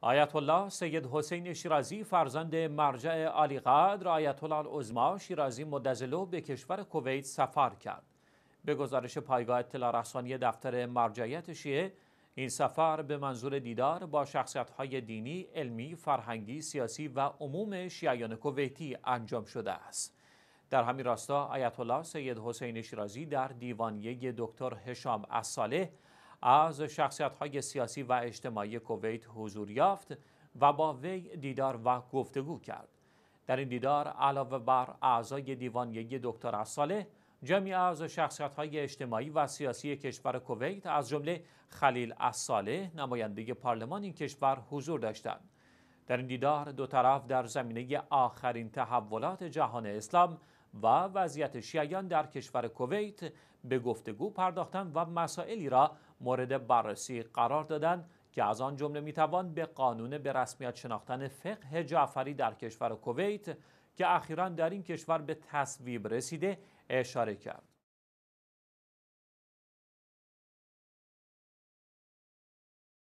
آیت الله سید حسین شیرازی فرزند مرجع علی قدر آیت الله شیرازی مدزلو به کشور کویت سفر کرد. به گزارش پایگاه اطلاع رسانی دفتر مرجعیت شیعه این سفر به منظور دیدار با شخصیت‌های دینی، علمی، فرهنگی، سیاسی و عموم شیعیان کویتی انجام شده است. در همین راستا آیت الله سید حسین شیرازی در دیوانیه دکتر هشام اصاله از شخصیت های سیاسی و اجتماعی کویت حضور یافت و با وی دیدار و گفتگو کرد. در این دیدار علاوه بر اعضای یکی دکتر اصاله جمعی از شخصیت های اجتماعی و سیاسی کشور کویت از جمله خلیل اصاله نماینده پارلمان این کشور حضور داشتند. در این دیدار دو طرف در زمینه آخرین تحولات جهان اسلام و وضعیت شیعیان در کشور کویت به گفتگو پرداختند و مسائلی را مورد بررسی قرار دادند که از آن جمله میتوان به قانون به رسمیت شناختن فقه جعفری در کشور کویت که اخیرا در این کشور به تصویب رسیده اشاره کرد